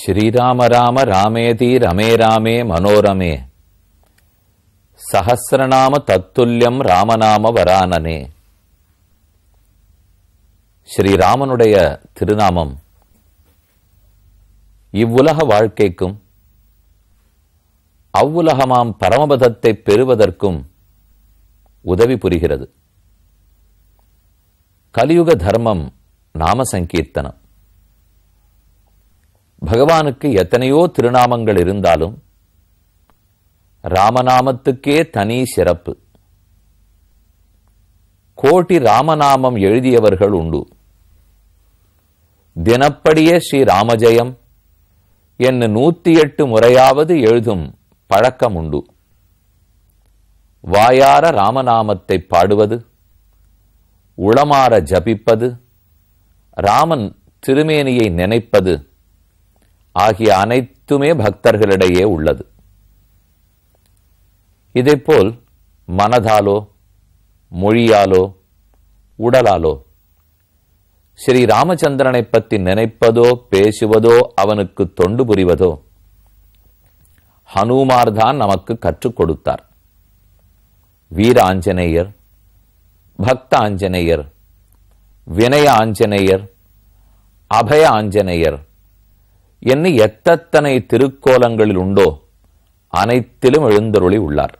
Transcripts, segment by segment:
ஸ்ரீராம ராம ராமேதி ரமே ராமே மனோரமே సహస్రనామ தத்துல்யம் ராமநாம வரானனே ஸ்ரீராமனுடைய திருநாமம் இவ்வுலக வாழ்க்கைக்கும் அவ்வுலகமாம் பரமபதத்தை பெறுவதற்கும் உதவி புரிகிறது கலியுக தர்மம் நாம சங்கீர்த்தனம் பகவானுக்கு எத்தனையோ திருநாமங்கள் இருந்தாலும் ராமநாமத்துக்கே தனி சிறப்பு கோட்டி ராமநாமம் எழுதியவர்கள் உண்டு தினப்படியே ஸ்ரீ ராமஜெயம் என்ன நூத்தி எட்டு முறையாவது எழுதும் பழக்கம் உண்டு வாயார ராமநாமத்தை பாடுவது உளமாற ஜபிப்பது ராமன் திருமேனியை நினைப்பது ஆகிய அனைத்துமே பக்தர்களிடையே உள்ளது இதேபோல் மனதாலோ மொழியாலோ உடலாலோ ஸ்ரீ ராமச்சந்திரனை பற்றி நினைப்பதோ பேசுவதோ அவனுக்கு தொண்டு புரிவதோ ஹனுமார் நமக்கு கற்றுக் கொடுத்தார் வீர ஆஞ்சநேயர் பக்த ஆஞ்சநேயர் வினய ஆஞ்சநேயர் அபய ஆஞ்சநேயர் என்ன எத்தனை திருக்கோலங்களில் உண்டோ அனைத்திலும் எழுந்தருளி உள்ளார்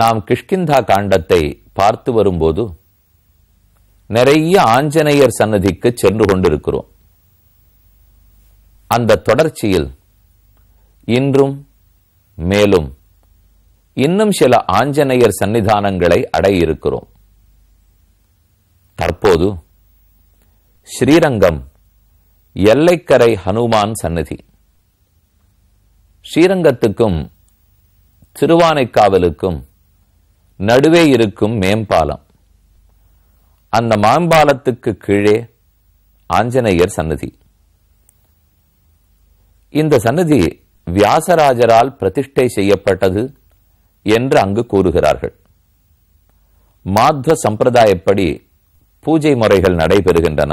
நாம் கிஷ்கிந்தா காண்டத்தை பார்த்து வரும்போது நிறைய ஆஞ்சநேயர் சன்னதிக்கு சென்று கொண்டிருக்கிறோம் அந்த தொடர்ச்சியில் இன்றும் மேலும் இன்னும் சில ஆஞ்சநேயர் சன்னிதானங்களை அடையிருக்கிறோம் தற்போது ஸ்ரீரங்கம் எல்லைக்கரை ஹனுமான் சன்னதி ஸ்ரீரங்கத்துக்கும் திருவானைக்காவலுக்கும் நடுவே இருக்கும் மேம்பாலம் அந்த மேம்பாலத்துக்கு கீழே ஆஞ்சநேயர் சன்னதி இந்த சன்னதி வியாசராஜரால் பிரதிஷ்டை செய்யப்பட்டது என்று அங்கு கூறுகிறார்கள் மாத்வ சம்பிரதாயப்படி பூஜை முறைகள் நடைபெறுகின்றன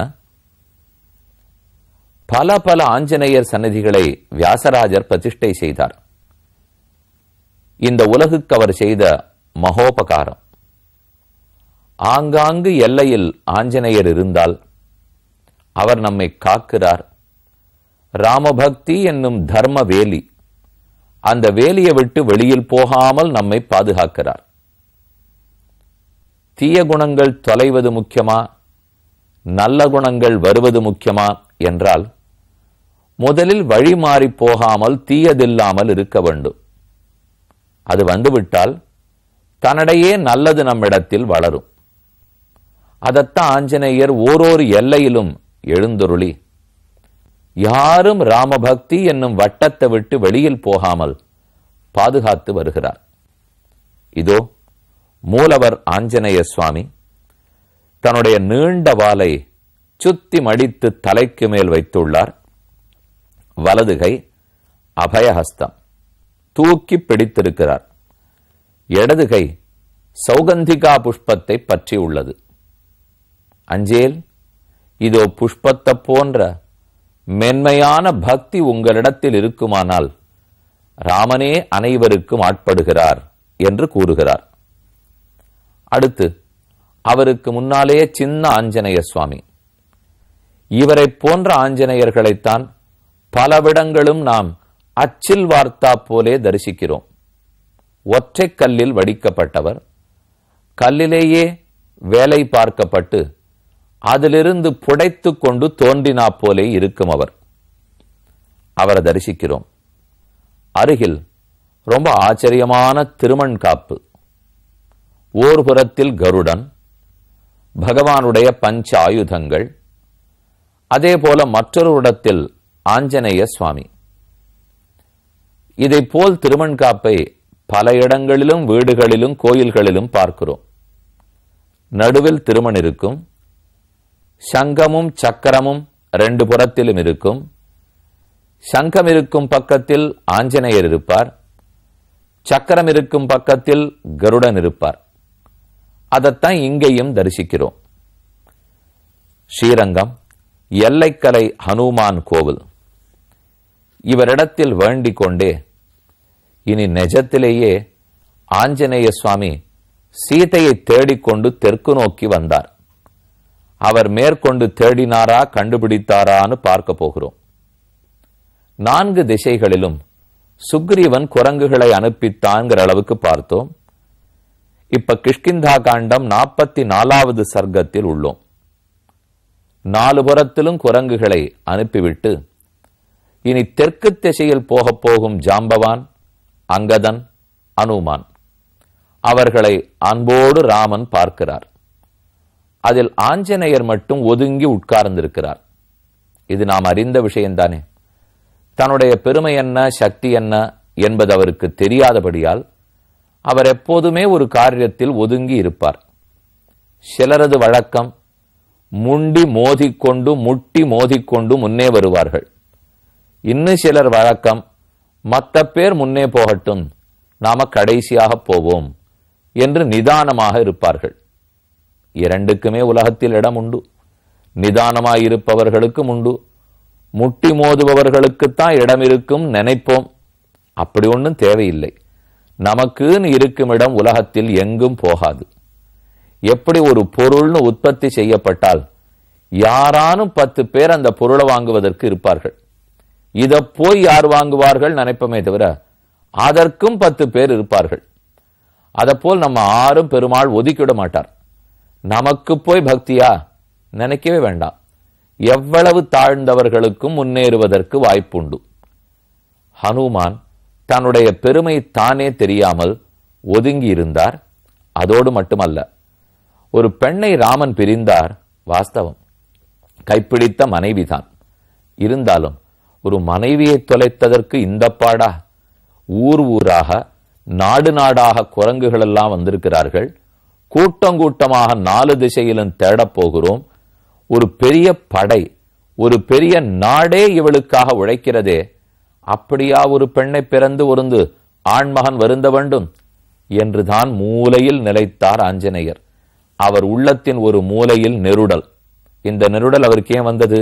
பல பல ஆஞ்சநேயர் சன்னதிகளை வியாசராஜர் பிரதிஷ்டை செய்தார் இந்த உலகுக்கு அவர் செய்த மகோபகாரம் ஆங்காங்கு எல்லையில் ஆஞ்சநேயர் இருந்தால் அவர் நம்மை காக்கிறார் ராமபக்தி என்னும் தர்ம வேலி அந்த வேலியை விட்டு வெளியில் போகாமல் நம்மை பாதுகாக்கிறார் தீய குணங்கள் தொலைவது முக்கியமா நல்ல குணங்கள் வருவது முக்கியமா என்றால் முதலில் வழி மாறி போகாமல் தீயதில்லாமல் இருக்க வேண்டும் அது வந்துவிட்டால் தன்னிடையே நல்லது நம்மிடத்தில் வளரும் அதத்தான் ஆஞ்சநேயர் ஓரோரு எல்லையிலும் எழுந்தொருளி யாரும் ராமபக்தி என்னும் வட்டத்தை விட்டு வெளியில் போகாமல் பாதுகாத்து வருகிறார் இதோ மூலவர் ஆஞ்சநேய சுவாமி தன்னுடைய நீண்ட வாலை சுத்தி மடித்து தலைக்கு மேல் வைத்துள்ளார் வலதுகை அபயஹஸ்தம் தூக்கி பிடித்திருக்கிறார் இடதுகை கை சௌகந்திகா புஷ்பத்தை பற்றி உள்ளது அஞ்சேல் இதோ புஷ்பத்தை போன்ற மென்மையான பக்தி உங்களிடத்தில் இருக்குமானால் ராமனே அனைவருக்கும் ஆட்படுகிறார் என்று கூறுகிறார் அடுத்து அவருக்கு முன்னாலேயே சின்ன ஆஞ்சநேய சுவாமி இவரை போன்ற ஆஞ்சநேயர்களைத்தான் பலவிடங்களும் நாம் அச்சில் வார்த்தா போலே தரிசிக்கிறோம் ஒற்றை கல்லில் வடிக்கப்பட்டவர் கல்லிலேயே வேலை பார்க்கப்பட்டு அதிலிருந்து புடைத்து கொண்டு தோன்றினா போலே இருக்கும் அவர் அவரை தரிசிக்கிறோம் அருகில் ரொம்ப ஆச்சரியமான திருமண் காப்பு ஓர் புறத்தில் கருடன் பகவானுடைய பஞ்ச ஆயுதங்கள் அதே போல மற்றொரு இடத்தில் ஆஞ்சநேய சுவாமி இதை போல் திருமண்காப்பை பல இடங்களிலும் வீடுகளிலும் கோயில்களிலும் பார்க்கிறோம் நடுவில் திருமண் இருக்கும் சங்கமும் சக்கரமும் ரெண்டு புறத்திலும் இருக்கும் சங்கம் இருக்கும் பக்கத்தில் ஆஞ்சநேயர் இருப்பார் சக்கரம் இருக்கும் பக்கத்தில் கருடன் இருப்பார் அதைத்தான் இங்கேயும் தரிசிக்கிறோம் ஸ்ரீரங்கம் எல்லைக்கலை ஹனுமான் கோவில் இவரிடத்தில் வேண்டிக் கொண்டே இனி நெஜத்திலேயே ஆஞ்சநேய சுவாமி சீதையை தேடிக்கொண்டு தெற்கு நோக்கி வந்தார் அவர் மேற்கொண்டு தேடினாரா கண்டுபிடித்தாரான்னு பார்க்க போகிறோம் நான்கு திசைகளிலும் சுக்ரீவன் குரங்குகளை அனுப்பித்தான்கிற அளவுக்கு பார்த்தோம் இப்ப கிஷ்கிந்தா காண்டம் நாற்பத்தி நாலாவது சர்க்கத்தில் உள்ளோம் நாலு புறத்திலும் குரங்குகளை அனுப்பிவிட்டு இனி தெற்கு திசையில் போகப் போகும் ஜாம்பவான் அங்கதன் அனுமான் அவர்களை அன்போடு ராமன் பார்க்கிறார் அதில் ஆஞ்சநேயர் மட்டும் ஒதுங்கி உட்கார்ந்திருக்கிறார் இது நாம் அறிந்த விஷயம்தானே தன்னுடைய பெருமை என்ன சக்தி என்ன என்பது அவருக்கு தெரியாதபடியால் அவர் எப்போதுமே ஒரு காரியத்தில் ஒதுங்கி இருப்பார் சிலரது வழக்கம் முண்டி மோதிக்கொண்டு முட்டி மோதிக்கொண்டு முன்னே வருவார்கள் இன்னும் சிலர் வழக்கம் மற்ற பேர் முன்னே போகட்டும் நாம கடைசியாக போவோம் என்று நிதானமாக இருப்பார்கள் இரண்டுக்குமே உலகத்தில் இடம் உண்டு நிதானமாயிருப்பவர்களுக்கும் உண்டு முட்டி மோதுபவர்களுக்குத்தான் இடம் இருக்கும் நினைப்போம் அப்படி ஒன்றும் தேவையில்லை நமக்குன்னு இருக்கும் இடம் உலகத்தில் எங்கும் போகாது எப்படி ஒரு பொருள்னு உற்பத்தி செய்யப்பட்டால் யாரானும் பத்து பேர் அந்த பொருளை வாங்குவதற்கு இருப்பார்கள் இதை போய் யார் வாங்குவார்கள் நினைப்பமே தவிர அதற்கும் பத்து பேர் இருப்பார்கள் அதை போல் நம்ம ஆறும் பெருமாள் ஒதுக்கிவிட மாட்டார் நமக்கு போய் பக்தியா நினைக்கவே வேண்டாம் எவ்வளவு தாழ்ந்தவர்களுக்கும் முன்னேறுவதற்கு வாய்ப்புண்டு ஹனுமான் தன்னுடைய பெருமை தானே தெரியாமல் ஒதுங்கி இருந்தார் அதோடு மட்டுமல்ல ஒரு பெண்ணை ராமன் பிரிந்தார் வாஸ்தவம் கைப்பிடித்த மனைவிதான் இருந்தாலும் ஒரு மனைவியை தொலைத்ததற்கு இந்த பாடா ஊர் ஊராக நாடு நாடாக குரங்குகள் எல்லாம் வந்திருக்கிறார்கள் கூட்டங்கூட்டமாக நாலு திசையிலும் தேடப்போகிறோம் ஒரு பெரிய படை ஒரு பெரிய நாடே இவளுக்காக உழைக்கிறதே அப்படியா ஒரு பெண்ணை பிறந்து ஒருந்து ஆண்மகன் வருந்த வேண்டும் என்றுதான் மூலையில் நிலைத்தார் ஆஞ்சநேயர் அவர் உள்ளத்தின் ஒரு மூலையில் நெருடல் இந்த நெருடல் அவருக்கு ஏன் வந்தது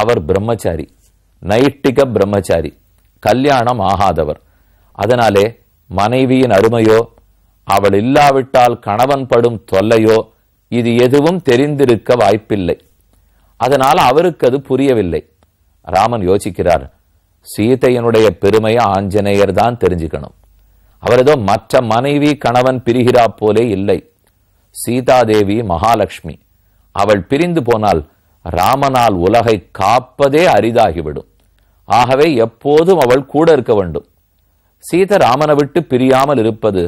அவர் பிரம்மச்சாரி நைட்டிக பிரம்மச்சாரி கல்யாணம் ஆகாதவர் அதனாலே மனைவியின் அருமையோ அவள் இல்லாவிட்டால் கணவன் படும் தொல்லையோ இது எதுவும் தெரிந்திருக்க வாய்ப்பில்லை அதனால் அவருக்கு அது புரியவில்லை ராமன் யோசிக்கிறார் சீதையனுடைய பெருமையை ஆஞ்சநேயர் தான் தெரிஞ்சுக்கணும் அவர் ஏதோ மற்ற மனைவி கணவன் பிரிகிறா போலே இல்லை சீதாதேவி மகாலட்சுமி அவள் பிரிந்து போனால் ராமனால் உலகை காப்பதே அரிதாகிவிடும் ஆகவே எப்போதும் அவள் கூட இருக்க வேண்டும் சீத ராமனை விட்டு பிரியாமல் இருப்பது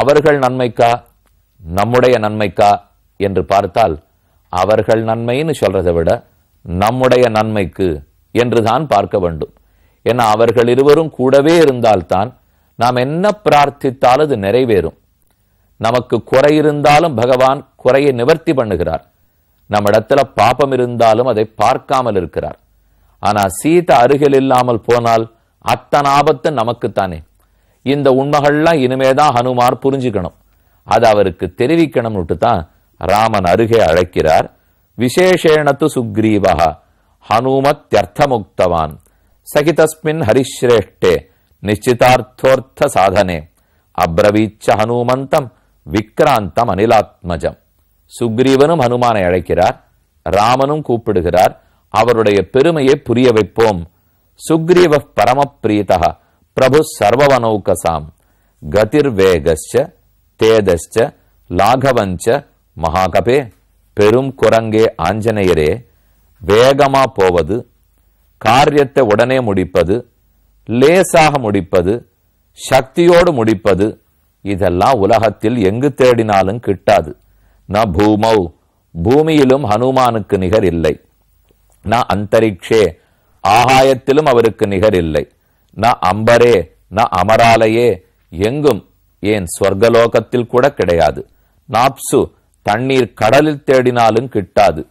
அவர்கள் நன்மைக்கா நம்முடைய நன்மைக்கா என்று பார்த்தால் அவர்கள் நன்மைன்னு சொல்றதை விட நம்முடைய நன்மைக்கு என்றுதான் பார்க்க வேண்டும் ஏன்னா அவர்கள் இருவரும் கூடவே இருந்தால்தான் நாம் என்ன பிரார்த்தித்தால் அது நிறைவேறும் நமக்கு குறை இருந்தாலும் பகவான் குறையை நிவர்த்தி பண்ணுகிறார் நம்மிடத்தில் பாப்பம் இருந்தாலும் அதை பார்க்காமல் இருக்கிறார் ஆனால் சீத அருகில் இல்லாமல் போனால் அத்தனை ஆபத்து நமக்குத்தானே இந்த உண்மைகள்லாம் இனிமேதான் ஹனுமார் புரிஞ்சுக்கணும் அது அவருக்கு தெரிவிக்கணும்னுட்டு தான் ராமன் அருகே அழைக்கிறார் விசேஷேணத்து சுக்ரீவகா ஹனுமத்தியர்த்தமுக்தவான் சகிதஸ்மின் ஹரிஸ்ரேஷ்டே நிச்சிதார்த்தோர்த்த சாதனே அப்ரவீச்ச ஹனுமந்தம் விக்ராந்தம் அனிலாத்மஜம் சுக்ரீவனும் ஹனுமானை அழைக்கிறார் ராமனும் கூப்பிடுகிறார் அவருடைய பெருமையை புரிய வைப்போம் சுக்ரீவ பரமப்பிரீதா பிரபு சர்வவனௌகசாம் கதிர்வேகச்ச தேதச்ச லாகவஞ்ச மகாகபே பெரும் குரங்கே ஆஞ்சநேயரே வேகமா போவது காரியத்தை உடனே முடிப்பது லேசாக முடிப்பது சக்தியோடு முடிப்பது இதெல்லாம் உலகத்தில் எங்கு தேடினாலும் கிட்டாது ந பூமௌ பூமியிலும் ஹனுமானுக்கு நிகர் இல்லை ந அந்தரிக்ஷே ஆகாயத்திலும் அவருக்கு நிகர் இல்லை ந அம்பரே ந அமராலையே எங்கும் ஏன் ஸ்வர்கலோகத்தில் கூட கிடையாது நாப்சு தண்ணீர் கடலில் தேடினாலும் கிட்டாது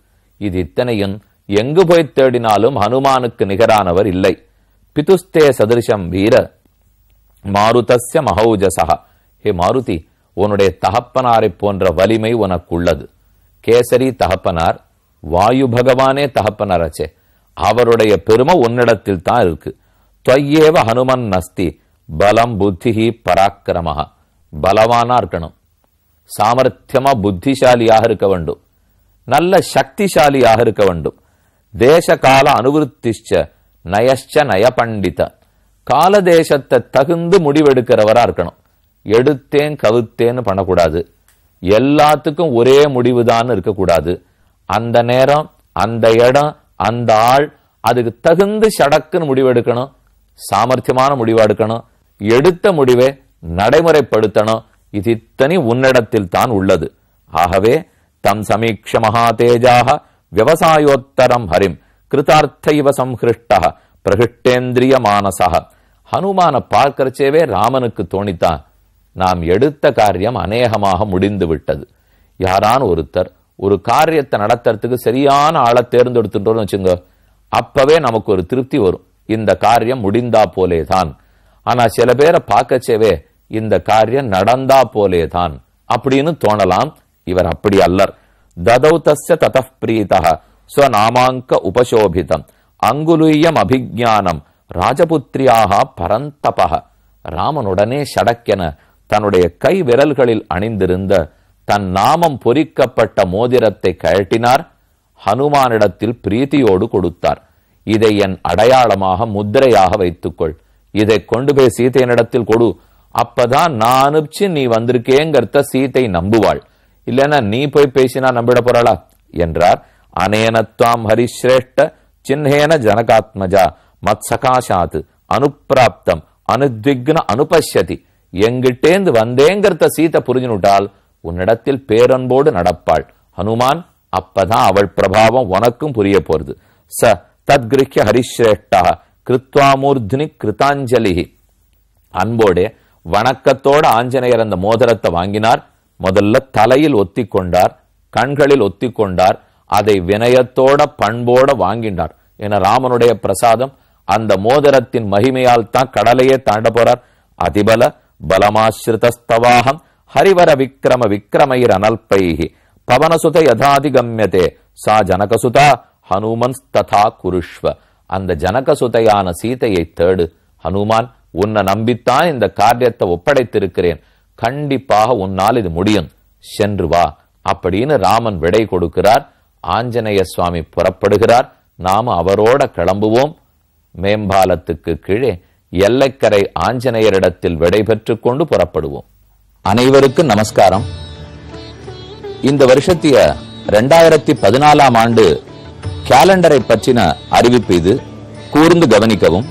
இது இத்தனையும் எங்கு போய் தேடினாலும் ஹனுமானுக்கு நிகரானவர் இல்லை பிதுஸ்தே சதிருஷம் வீர மாருதஸ்ய மகௌஜசா ஹே மாருதி உன்னுடைய தகப்பனாரை போன்ற வலிமை உனக்குள்ளது கேசரி தகப்பனார் வாயு பகவானே தகப்பனார் அச்சே அவருடைய பெருமை உன்னிடத்தில் தான் இருக்கு தொய்யேவ ஹனுமன் நஸ்தி பலம் புத்திஹி பராக்கிரமாக பலவானா இருக்கணும் சாமர்த்தியமா புத்திசாலியாக இருக்க வேண்டும் நல்ல சக்திசாலியாக இருக்க வேண்டும் தேச கால அனுவருத்திச்ச நய பண்டித கால தேசத்தை தகுந்து முடிவெடுக்கிறவரா இருக்கணும் எடுத்தேன் கவுத்தேன்னு பண்ணக்கூடாது எல்லாத்துக்கும் ஒரே தான் இருக்கக்கூடாது அந்த நேரம் அந்த இடம் அந்த ஆள் அதுக்கு தகுந்த சடக்குன்னு முடிவு எடுக்கணும் சாமர்த்தியமான முடிவு எடுக்கணும் எடுத்த முடிவை நடைமுறைப்படுத்தணும் இது இத்தனை உன்னிடத்தில் தான் உள்ளது ஆகவே தம் சமீக்ஷ மகாதேஜாக விவசாயோத்தரம் ஹரிம் கிருதார்த்த இவ சம்ஹிருஷ்ட பிரகிருஷ்டேந்திரிய மானசக ஹனுமான பார்க்கிறச்சேவே ராமனுக்கு தோணித்தான் நாம் எடுத்த காரியம் அநேகமாக முடிந்து விட்டது யாரான ஒருத்தர் ஒரு காரியத்தை நடத்துறதுக்கு சரியான ஆளை தேர்ந்தெடுத்துட்டோம்னு வச்சுங்க அப்பவே நமக்கு ஒரு திருப்தி வரும் இந்த காரியம் முடிந்தா போலே தான் ஆனா சில பேரை பார்க்கச்சேவே இந்த காரியம் நடந்தா போலே தான் அப்படின்னு தோணலாம் இவர் அப்படி அல்லர் ததௌதஸ்ய ததப்பிரீதா ஸ்வநாமாங்க உபசோபிதம் அங்குலுயம் அபிஜானம் ராஜபுத்திரியாக பரந்தபக ராமனுடனே சடக்கென தன்னுடைய கை விரல்களில் அணிந்திருந்த தன் நாமம் பொறிக்கப்பட்ட மோதிரத்தை கழட்டினார் ஹனுமானிடத்தில் பிரீத்தியோடு கொடுத்தார் இதை என் அடையாளமாக முத்திரையாக வைத்துக்கொள் இதை கொண்டு போய் சீதையனிடத்தில் கொடு அப்பதான் நான் அனுப்பிச்சு நீ வந்திருக்கேங்கிறத சீத்தை நம்புவாள் இல்லைன்னா நீ போய் பேசினா நம்பிட போறாளா என்றார் அனேனத்வாம் ஹரிஸ்ரேஷ்ட சின்னேன ஜனகாத்மஜா மத்சகாஷாத் அனுப்பிராப்தம் அனுத்விக்ன அனுபஷதி எங்கிட்டேந்து வந்தேங்கிறத சீதை புரிஞ்சுனுட்டால் உன்னிடத்தில் பேரன்போடு நடப்பாள் ஹனுமான் அப்பதான் அவள் பிரபாவம் உனக்கும் புரிய போறது ச தத்கிருஹ்ய ஹரிஸ்ரேஷ்டா கிருத்வாமூர்தினி கிருத்தாஞ்சலி அன்போடே வணக்கத்தோட ஆஞ்சநேயர் அந்த மோதிரத்தை வாங்கினார் முதல்ல தலையில் ஒத்திக்கொண்டார் கண்களில் ஒத்திக்கொண்டார் அதை வினயத்தோட பண்போட வாங்கினார் என ராமனுடைய பிரசாதம் அந்த மோதிரத்தின் மகிமையால் தான் கடலையே தாண்ட போறார் அதிபல ஹரிவர விக்ரம విక్రమ பவனசுதை பவனசுத கம்யதே சா ஜனகசுதா ஹனுமன் ததா குருஷ்வ அந்த ஜனகசுதையான சீதையை தேடு ஹனுமான் உன்னை நம்பித்தான் இந்த காரியத்தை ஒப்படைத்திருக்கிறேன் கண்டிப்பாக உன்னால் இது முடியும் சென்று வா அப்படின்னு ராமன் விடை கொடுக்கிறார் ஆஞ்சநேய சுவாமி புறப்படுகிறார் நாம அவரோட கிளம்புவோம் மேம்பாலத்துக்கு கீழே எல்லைக்கரை ஆஞ்சநேயரிடத்தில் விடை பெற்றுக் கொண்டு புறப்படுவோம் அனைவருக்கும் நமஸ்காரம் இந்த வருஷத்திய ரெண்டாயிரத்தி பதினாலாம் ஆண்டு கேலண்டரை பற்றின அறிவிப்பு இது கூர்ந்து கவனிக்கவும்